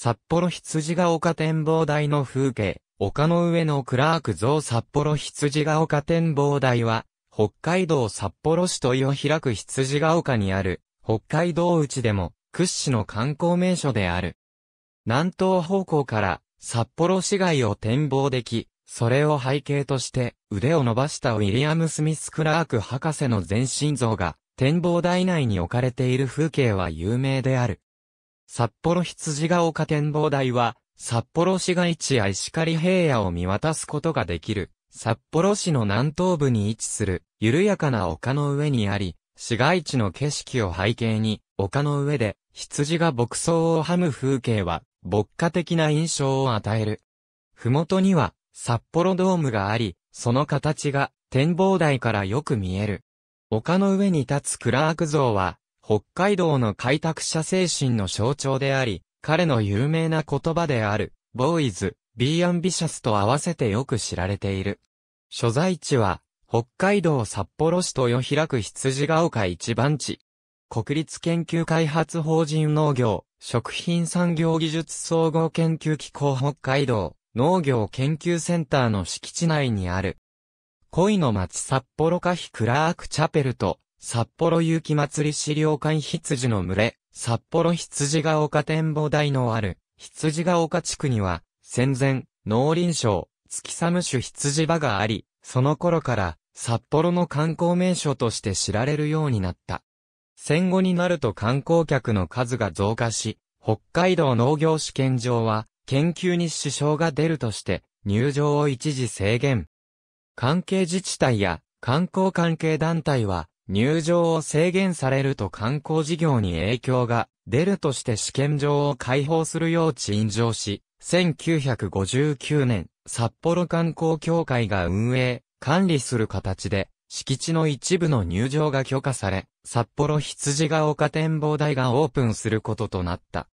札幌羊ヶ丘展望台の風景、丘の上のクラーク像札幌羊ヶ丘展望台は、北海道札幌市といを開く羊ヶ丘にある、北海道内でも屈指の観光名所である。南東方向から札幌市街を展望でき、それを背景として腕を伸ばしたウィリアム・スミス・クラーク博士の全身像が展望台内に置かれている風景は有名である。札幌羊ヶ丘展望台は、札幌市街地や石狩平野を見渡すことができる、札幌市の南東部に位置する、緩やかな丘の上にあり、市街地の景色を背景に、丘の上で、羊が牧草をはむ風景は、牧歌的な印象を与える。ふもとには、札幌ドームがあり、その形が、展望台からよく見える。丘の上に立つクラーク像は、北海道の開拓者精神の象徴であり、彼の有名な言葉である、ボーイズ、ビーアンビシャスと合わせてよく知られている。所在地は、北海道札幌市豊平区羊ヶ丘一番地。国立研究開発法人農業、食品産業技術総合研究機構北海道農業研究センターの敷地内にある。恋の町札幌カヒクラークチャペルと札幌雪まつり資料館羊の群れ、札幌羊が丘展望台のある、羊が丘地区には、戦前、農林省、月寒種羊場があり、その頃から、札幌の観光名所として知られるようになった。戦後になると観光客の数が増加し、北海道農業試験場は、研究に支障が出るとして、入場を一時制限。関係自治体や観光関係団体は、入場を制限されると観光事業に影響が出るとして試験場を開放するよう陳情し、1959年、札幌観光協会が運営、管理する形で、敷地の一部の入場が許可され、札幌羊ヶ丘展望台がオープンすることとなった。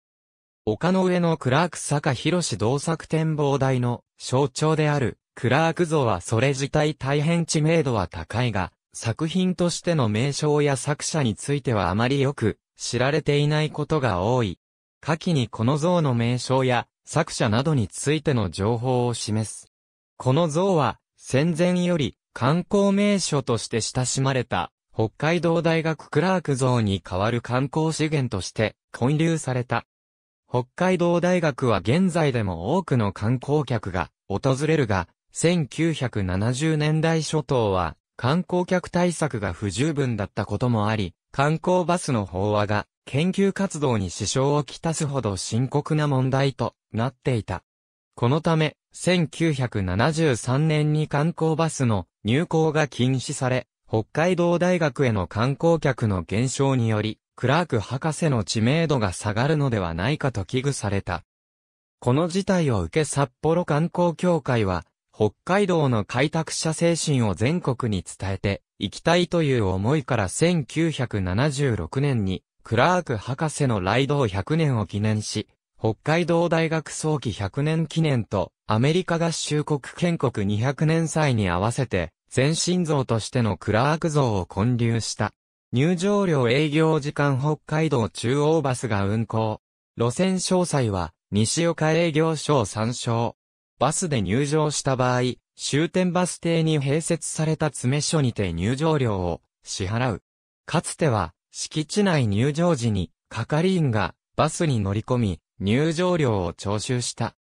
丘の上のクラーク坂広同作展望台の象徴である、クラーク像はそれ自体大変知名度は高いが、作品としての名称や作者についてはあまりよく知られていないことが多い。下記にこの像の名称や作者などについての情報を示す。この像は戦前より観光名所として親しまれた北海道大学クラーク像に代わる観光資源として建立された。北海道大学は現在でも多くの観光客が訪れるが、1970年代初頭は観光客対策が不十分だったこともあり、観光バスの飽和が研究活動に支障をきたすほど深刻な問題となっていた。このため、1973年に観光バスの入港が禁止され、北海道大学への観光客の減少により、クラーク博士の知名度が下がるのではないかと危惧された。この事態を受け札幌観光協会は、北海道の開拓者精神を全国に伝えていきたいという思いから1976年にクラーク博士の来道100年を記念し、北海道大学早期100年記念とアメリカ合衆国建国200年祭に合わせて、全身像としてのクラーク像を建立した。入場料営業時間北海道中央バスが運行。路線詳細は、西岡営業所を参照。バスで入場した場合、終点バス停に併設された詰め所にて入場料を支払う。かつては、敷地内入場時に、係員がバスに乗り込み、入場料を徴収した。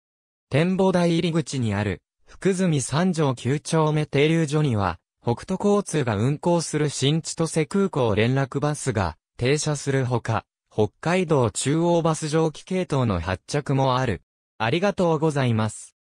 展望台入り口にある、福住三条九丁目停留所には、北都交通が運行する新千歳空港連絡バスが停車するほか、北海道中央バス蒸気系統の発着もある。ありがとうございます。